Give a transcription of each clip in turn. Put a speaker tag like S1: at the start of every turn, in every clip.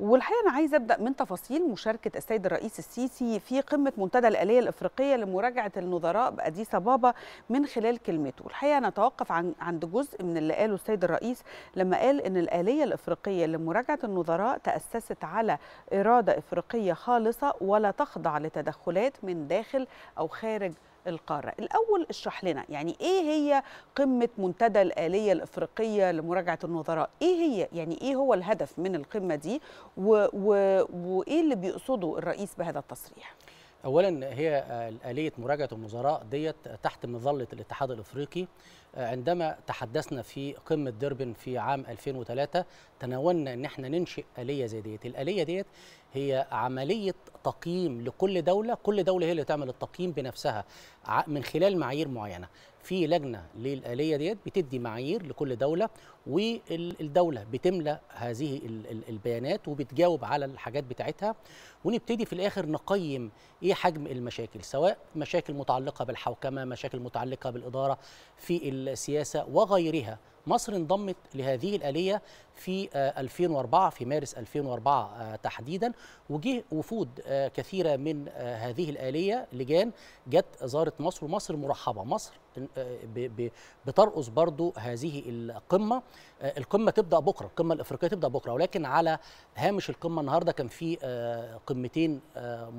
S1: والحقيقه انا عايزه ابدا من تفاصيل مشاركه السيد الرئيس السيسي في قمه منتدى الاليه الافريقيه لمراجعه النظراء باديس ابابا من خلال كلمته، الحقيقه نتوقف عن عند جزء من اللي قاله السيد الرئيس لما قال ان الاليه الافريقيه لمراجعه النظراء تاسست على اراده افريقيه خالصه ولا تخضع لتدخلات من داخل او خارج القارة الأول اشرح لنا يعني إيه هي قمة منتدى الآلية الإفريقية لمراجعة النظراء إيه هي يعني إيه هو الهدف من القمة دي و... و... وإيه اللي بيقصده الرئيس بهذا التصريح اولا هي
S2: آه، اليه مراجعه النظراء ديت تحت مظله الاتحاد الافريقي آه، عندما تحدثنا في قمه دربن في عام 2003 تناولنا ان احنا ننشئ اليه زي ديت الاليه ديت هي عملية تقييم لكل دولة كل دولة هي اللي تعمل التقييم بنفسها من خلال معايير معينة في لجنة للآلية ديت بتدي معايير لكل دولة والدولة بتملى هذه البيانات وبتجاوب على الحاجات بتاعتها ونبتدي في الآخر نقيم إيه حجم المشاكل سواء مشاكل متعلقة بالحوكمة مشاكل متعلقة بالإدارة في السياسة وغيرها مصر انضمت لهذه الآلية في 2004 آه، في مارس 2004 آه، تحديدا وجه وفود آه، كثيرة من هذه الآلية لجان جت زارت مصر ومصر مرحبة مصر بترقص برضو هذه القمة القمة تبدأ بكرة القمة الأفريقية تبدأ بكرة ولكن على هامش القمة النهاردة كان في قمتين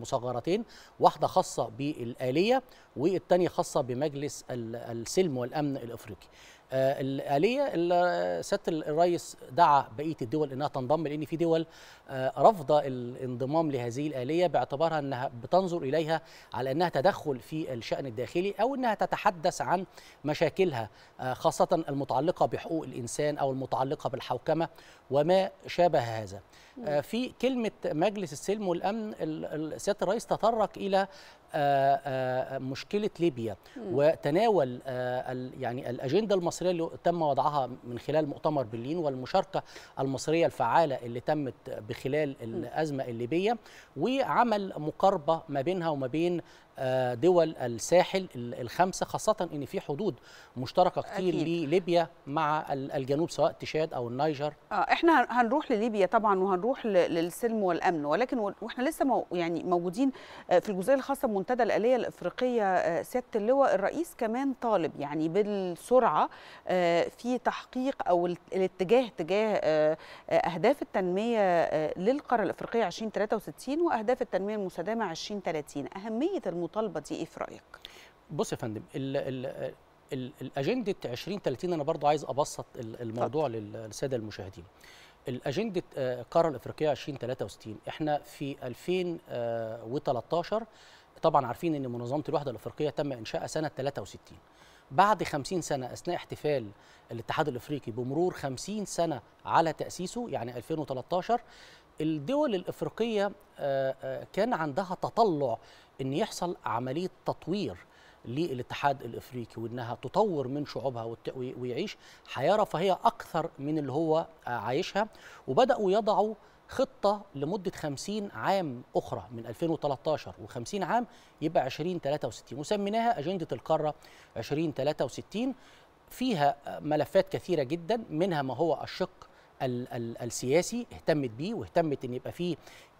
S2: مصغرتين واحدة خاصة بالآلية والتانية خاصة بمجلس السلم والأمن الأفريقي آه، الآلية اللي سيادة الرئيس دعا بقية الدول أنها تنضم لأن في دول آه، رفض الانضمام لهذه الآلية باعتبارها أنها بتنظر إليها على أنها تدخل في الشأن الداخلي أو أنها تتحدث عن مشاكلها آه، خاصة المتعلقة بحقوق الإنسان أو المتعلقة بالحوكمة وما شابه هذا في كلمة مجلس السلم والأمن سيادة الرئيس تطرق إلى آه، آه، آه، مشكله ليبيا وتناول يعني الاجنده المصريه اللي تم وضعها من خلال مؤتمر برلين والمشاركه المصريه الفعاله اللي تمت بخلال الازمه الليبيه وعمل مقاربه ما بينها وما بين آه، دول الساحل الخمسه خاصه ان في حدود مشتركه كتير لليبيا مع الجنوب
S1: سواء تشاد او النيجر اه احنا هنروح لليبيا طبعا وهنروح للسلم والامن ولكن واحنا لسه يعني موجودين آه، في الجزئيه الخاصه بمنتدى الاليه الافريقيه آه، سياده اللواء الرئيس كمان طالب يعني بالسرعه في تحقيق او الاتجاه تجاه اهداف التنميه للقاره الافريقيه 2063 واهداف التنميه المستدامه 2030 اهميه المطالبه دي ايه في رايك؟ بص يا فندم الأجندة 2030 أنا برضه
S2: عايز أبسط الموضوع طب. للسادة المشاهدين الأجندة القارة الأفريقية 2063 إحنا في 2013 آه، طبعا عارفين أن منظمة الوحدة الأفريقية تم إنشائها سنة 63 بعد 50 سنة أثناء احتفال الاتحاد الأفريقي بمرور 50 سنة على تأسيسه يعني 2013 الدول الافريقيه آه، آه، كان عندها تطلع ان يحصل عمليه تطوير للاتحاد الافريقي وانها تطور من شعوبها ويعيش حياه رفاهيه اكثر من اللي هو آه، عايشها وبداوا يضعوا خطة لمدة 50 عام أخرى من 2013 و50 عام يبقى 2063 وسميناها أجندة القارة 2063 فيها ملفات كثيرة جدا منها ما هو الشق ال ال السياسي اهتمت بيه واهتمت ان يبقى فيه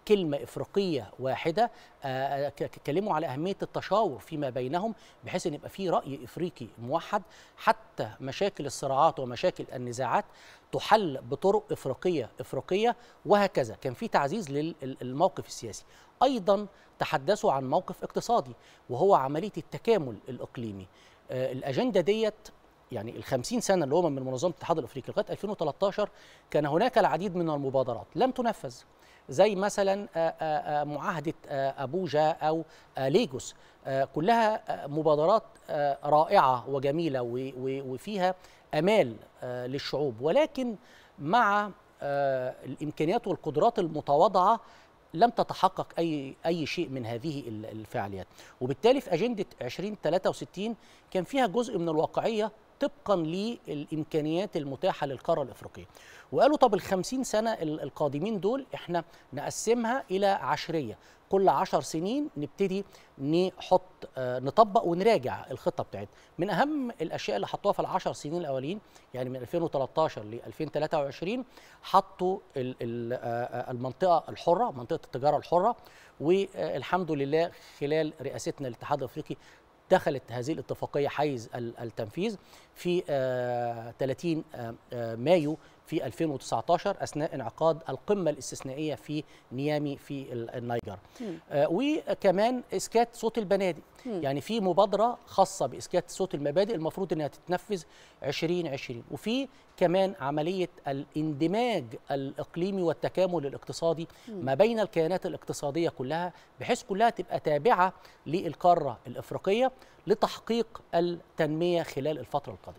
S2: كلمة إفريقية واحدة اتكلموا آه، آه، على أهمية التشاور فيما بينهم بحيث أن يبقى في رأي إفريقي موحد حتى مشاكل الصراعات ومشاكل النزاعات تحل بطرق إفريقية إفريقية وهكذا كان في تعزيز للموقف السياسي أيضا تحدثوا عن موقف اقتصادي وهو عملية التكامل الإقليمي آه، الأجندة ديت يعني ال 50 سنه اللي هم من منظمه الاتحاد الافريقي لغايه 2013 كان هناك العديد من المبادرات لم تنفذ زي مثلا معاهده ابوجا او ليجوس كلها مبادرات رائعه وجميله وفيها امال للشعوب ولكن مع الامكانيات والقدرات المتواضعه لم تتحقق اي اي شيء من هذه الفعاليات وبالتالي في اجنده 2063 كان فيها جزء من الواقعيه طبقا للامكانيات المتاحه للقاره الافريقيه وقالوا طب ال سنه القادمين دول احنا نقسمها الى عشريه كل عشر سنين نبتدي نحط آه، نطبق ونراجع الخطه بتاعتنا من اهم الاشياء اللي حطوها في العشر سنين الاولين يعني من 2013 ل 2023 حطوا آه، آه، المنطقه الحره منطقه التجاره الحره والحمد لله خلال رئاستنا للاتحاد الافريقي دخلت هذه الاتفاقية حيز التنفيذ في 30 آه، آه، آه، مايو في 2019 أثناء انعقاد القمة الاستثنائية في نيامي في النيجر آه وكمان إسكات صوت البنادق يعني في مبادرة خاصة بإسكات صوت المبادئ المفروض أنها تتنفذ 2020 وفي كمان عملية الاندماج الإقليمي والتكامل الاقتصادي ما بين الكيانات الاقتصادية كلها بحيث كلها تبقى تابعة للقارة الإفريقية لتحقيق التنمية خلال الفترة القادمة